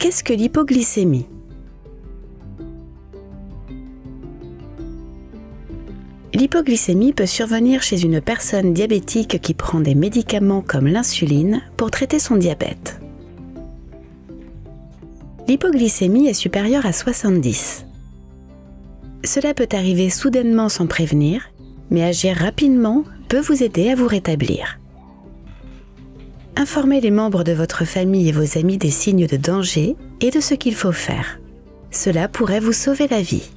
Qu'est-ce que l'hypoglycémie L'hypoglycémie peut survenir chez une personne diabétique qui prend des médicaments comme l'insuline pour traiter son diabète. L'hypoglycémie est supérieure à 70. Cela peut arriver soudainement sans prévenir, mais agir rapidement peut vous aider à vous rétablir informez les membres de votre famille et vos amis des signes de danger et de ce qu'il faut faire. Cela pourrait vous sauver la vie.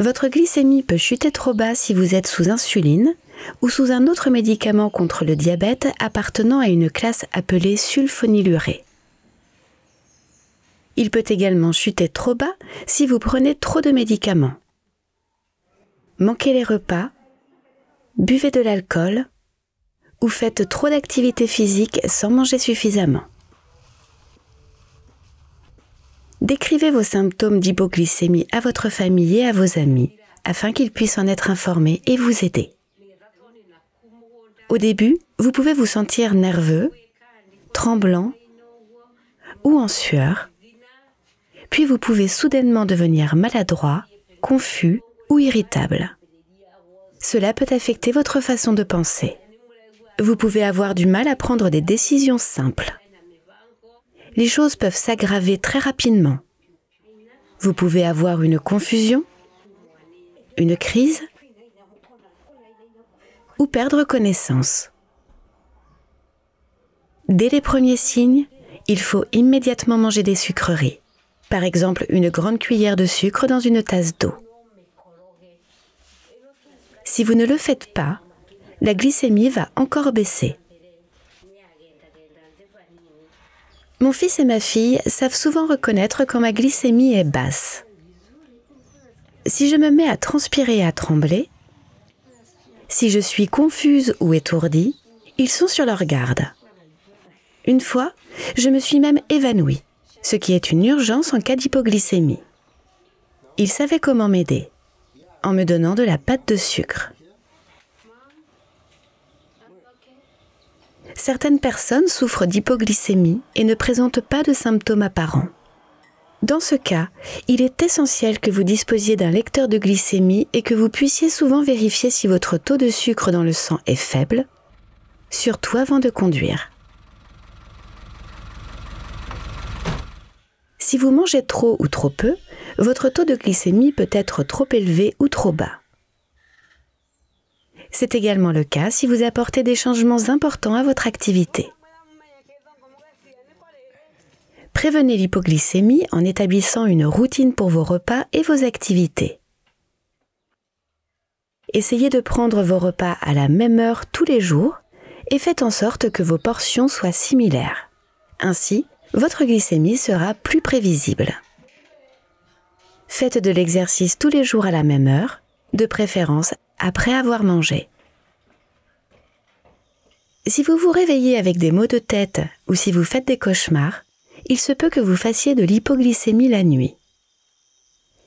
Votre glycémie peut chuter trop bas si vous êtes sous insuline ou sous un autre médicament contre le diabète appartenant à une classe appelée sulfonylurée. Il peut également chuter trop bas si vous prenez trop de médicaments. Manquez les repas, buvez de l'alcool ou faites trop d'activités physiques sans manger suffisamment. Décrivez vos symptômes d'hypoglycémie à votre famille et à vos amis afin qu'ils puissent en être informés et vous aider. Au début, vous pouvez vous sentir nerveux, tremblant ou en sueur, puis vous pouvez soudainement devenir maladroit, confus ou irritable cela peut affecter votre façon de penser. Vous pouvez avoir du mal à prendre des décisions simples. Les choses peuvent s'aggraver très rapidement. Vous pouvez avoir une confusion, une crise ou perdre connaissance. Dès les premiers signes, il faut immédiatement manger des sucreries, par exemple une grande cuillère de sucre dans une tasse d'eau. Si vous ne le faites pas, la glycémie va encore baisser. Mon fils et ma fille savent souvent reconnaître quand ma glycémie est basse. Si je me mets à transpirer et à trembler, si je suis confuse ou étourdie, ils sont sur leur garde. Une fois, je me suis même évanouie, ce qui est une urgence en cas d'hypoglycémie. Ils savaient comment m'aider en me donnant de la pâte de sucre. Certaines personnes souffrent d'hypoglycémie et ne présentent pas de symptômes apparents. Dans ce cas, il est essentiel que vous disposiez d'un lecteur de glycémie et que vous puissiez souvent vérifier si votre taux de sucre dans le sang est faible, surtout avant de conduire. Si vous mangez trop ou trop peu, votre taux de glycémie peut être trop élevé ou trop bas. C'est également le cas si vous apportez des changements importants à votre activité. Prévenez l'hypoglycémie en établissant une routine pour vos repas et vos activités. Essayez de prendre vos repas à la même heure tous les jours et faites en sorte que vos portions soient similaires. Ainsi, votre glycémie sera plus prévisible. Faites de l'exercice tous les jours à la même heure, de préférence après avoir mangé. Si vous vous réveillez avec des maux de tête ou si vous faites des cauchemars, il se peut que vous fassiez de l'hypoglycémie la nuit.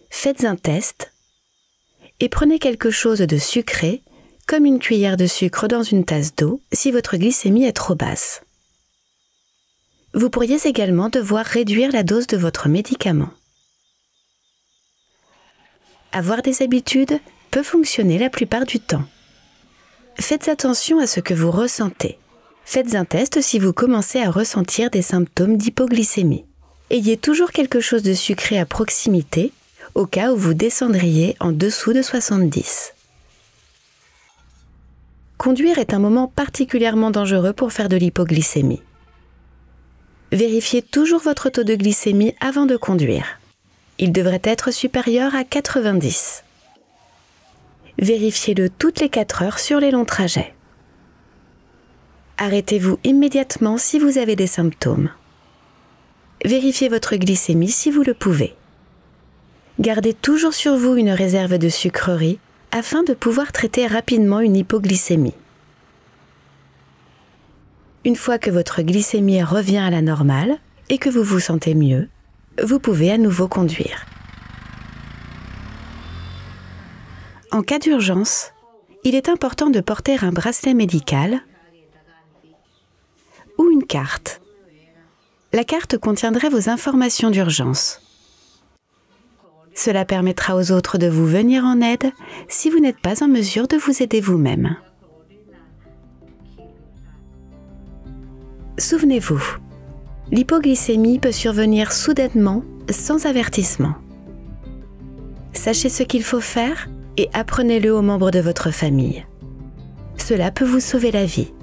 Faites un test et prenez quelque chose de sucré, comme une cuillère de sucre dans une tasse d'eau, si votre glycémie est trop basse. Vous pourriez également devoir réduire la dose de votre médicament avoir des habitudes peut fonctionner la plupart du temps. Faites attention à ce que vous ressentez. Faites un test si vous commencez à ressentir des symptômes d'hypoglycémie. Ayez toujours quelque chose de sucré à proximité au cas où vous descendriez en dessous de 70. Conduire est un moment particulièrement dangereux pour faire de l'hypoglycémie. Vérifiez toujours votre taux de glycémie avant de conduire il devrait être supérieur à 90. Vérifiez-le toutes les 4 heures sur les longs trajets. Arrêtez-vous immédiatement si vous avez des symptômes. Vérifiez votre glycémie si vous le pouvez. Gardez toujours sur vous une réserve de sucreries afin de pouvoir traiter rapidement une hypoglycémie. Une fois que votre glycémie revient à la normale et que vous vous sentez mieux, vous pouvez à nouveau conduire. En cas d'urgence, il est important de porter un bracelet médical ou une carte. La carte contiendrait vos informations d'urgence. Cela permettra aux autres de vous venir en aide si vous n'êtes pas en mesure de vous aider vous-même. Souvenez-vous, L'hypoglycémie peut survenir soudainement, sans avertissement. Sachez ce qu'il faut faire et apprenez-le aux membres de votre famille. Cela peut vous sauver la vie.